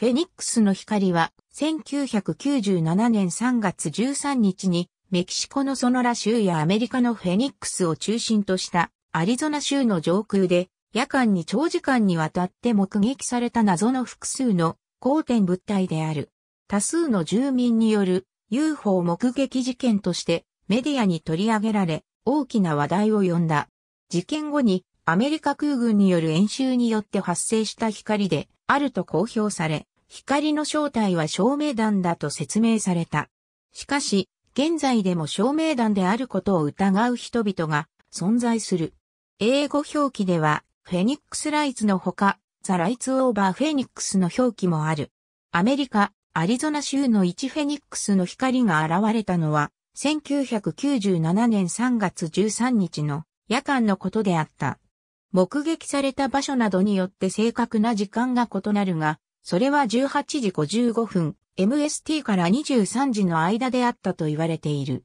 フェニックスの光は1997年3月13日にメキシコのソノラ州やアメリカのフェニックスを中心としたアリゾナ州の上空で夜間に長時間にわたって目撃された謎の複数の光点物体である。多数の住民による UFO 目撃事件としてメディアに取り上げられ大きな話題を呼んだ。事件後にアメリカ空軍による演習によって発生した光であると公表され、光の正体は照明弾だと説明された。しかし、現在でも照明弾であることを疑う人々が存在する。英語表記では、フェニックスライツのほか、ザ・ライツ・オーバー・フェニックスの表記もある。アメリカ、アリゾナ州の1フェニックスの光が現れたのは、1997年3月13日の夜間のことであった。目撃された場所などによって正確な時間が異なるが、それは18時55分、MST から23時の間であったと言われている。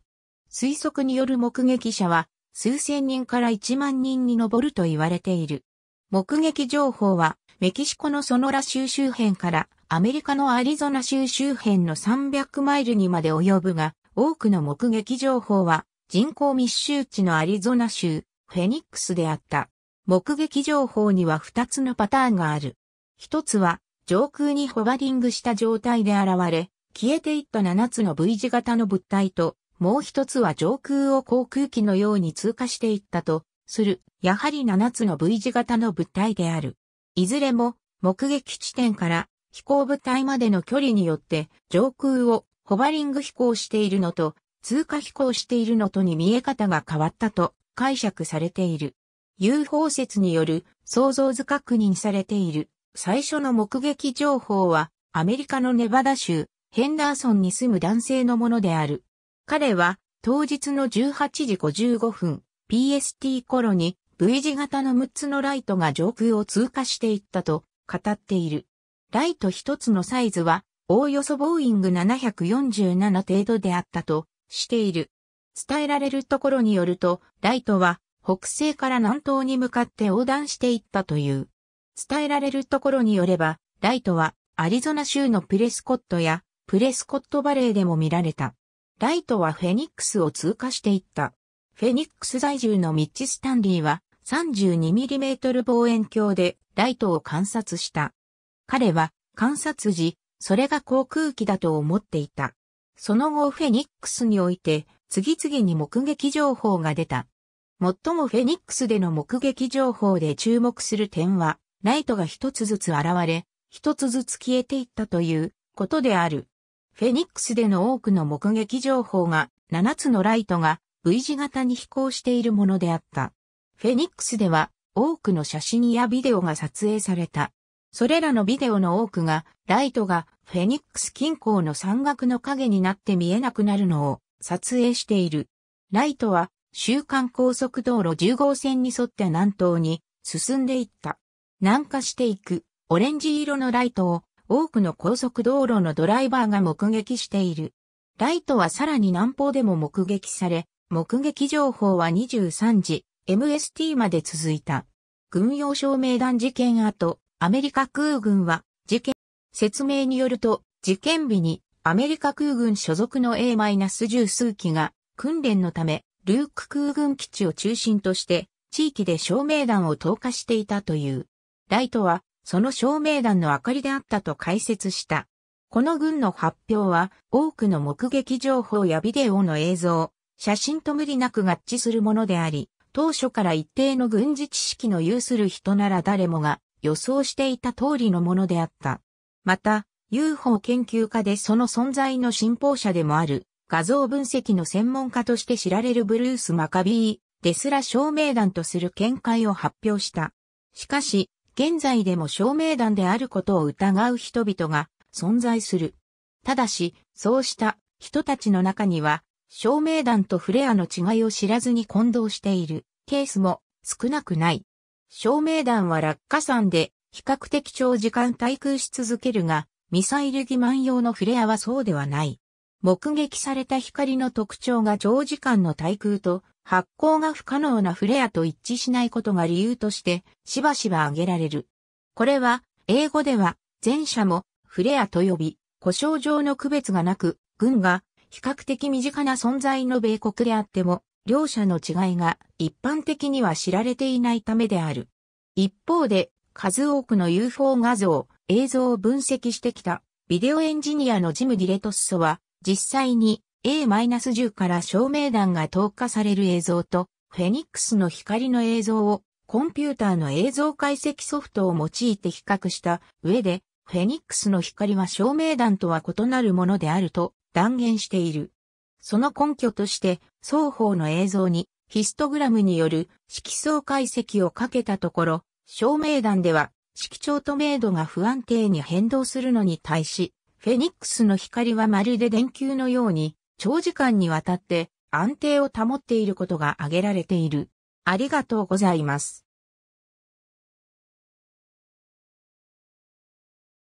推測による目撃者は、数千人から1万人に上ると言われている。目撃情報は、メキシコのソノラ州周辺からアメリカのアリゾナ州周辺の300マイルにまで及ぶが、多くの目撃情報は人口密集地のアリゾナ州フェニックスであった。目撃情報には2つのパターンがある。1つは、上空にホバリングした状態で現れ、消えていった7つの V 字型の物体と、もう一つは上空を航空機のように通過していったと、する、やはり7つの V 字型の物体である。いずれも、目撃地点から飛行物体までの距離によって、上空をホバリング飛行しているのと、通過飛行しているのとに見え方が変わったと解釈されている。UFO 説による想像図確認されている最初の目撃情報はアメリカのネバダ州ヘンダーソンに住む男性のものである。彼は当日の18時55分 PST 頃に V 字型の6つのライトが上空を通過していったと語っている。ライト1つのサイズはおおよそボーイング747程度であったとしている。伝えられるところによると、ライトは北西から南東に向かって横断していったという。伝えられるところによれば、ライトはアリゾナ州のプレスコットやプレスコットバレーでも見られた。ライトはフェニックスを通過していった。フェニックス在住のミッチ・スタンリーは 32mm 望遠鏡でライトを観察した。彼は観察時、それが航空機だと思っていた。その後フェニックスにおいて次々に目撃情報が出た。最もフェニックスでの目撃情報で注目する点は、ライトが一つずつ現れ、一つずつ消えていったということである。フェニックスでの多くの目撃情報が、7つのライトが V 字型に飛行しているものであった。フェニックスでは、多くの写真やビデオが撮影された。それらのビデオの多くが、ライトがフェニックス近郊の山岳の影になって見えなくなるのを撮影している。ライトは週間高速道路10号線に沿って南東に進んでいった。南下していくオレンジ色のライトを多くの高速道路のドライバーが目撃している。ライトはさらに南方でも目撃され、目撃情報は23時 MST まで続いた。軍用証明弾事件後、アメリカ空軍は事件、説明によると、事件日にアメリカ空軍所属の A- 十数機が訓練のためルーク空軍基地を中心として地域で照明弾を投下していたという。ライトはその照明弾の明かりであったと解説した。この軍の発表は多くの目撃情報やビデオの映像、写真と無理なく合致するものであり、当初から一定の軍事知識の有する人なら誰もが予想していた通りのものであった。また、UFO 研究家でその存在の信奉者でもある画像分析の専門家として知られるブルース・マカビーですら証明団とする見解を発表した。しかし、現在でも証明団であることを疑う人々が存在する。ただし、そうした人たちの中には、証明団とフレアの違いを知らずに混同しているケースも少なくない。照明弾は落下山で比較的長時間滞空し続けるが、ミサイル欺瞞用のフレアはそうではない。目撃された光の特徴が長時間の対空と発光が不可能なフレアと一致しないことが理由としてしばしば挙げられる。これは英語では前者もフレアと呼び、故障上の区別がなく、軍が比較的身近な存在の米国であっても、両者の違いが一般的には知られていないためである。一方で、数多くの UFO 画像、映像を分析してきた、ビデオエンジニアのジム・ディレトッソは、実際に A-10 から照明弾が投下される映像と、フェニックスの光の映像をコンピューターの映像解析ソフトを用いて比較した上で、フェニックスの光は照明弾とは異なるものであると断言している。その根拠として、双方の映像にヒストグラムによる色相解析をかけたところ、照明弾では色調と明度が不安定に変動するのに対し、フェニックスの光はまるで電球のように、長時間にわたって安定を保っていることが挙げられている。ありがとうございます。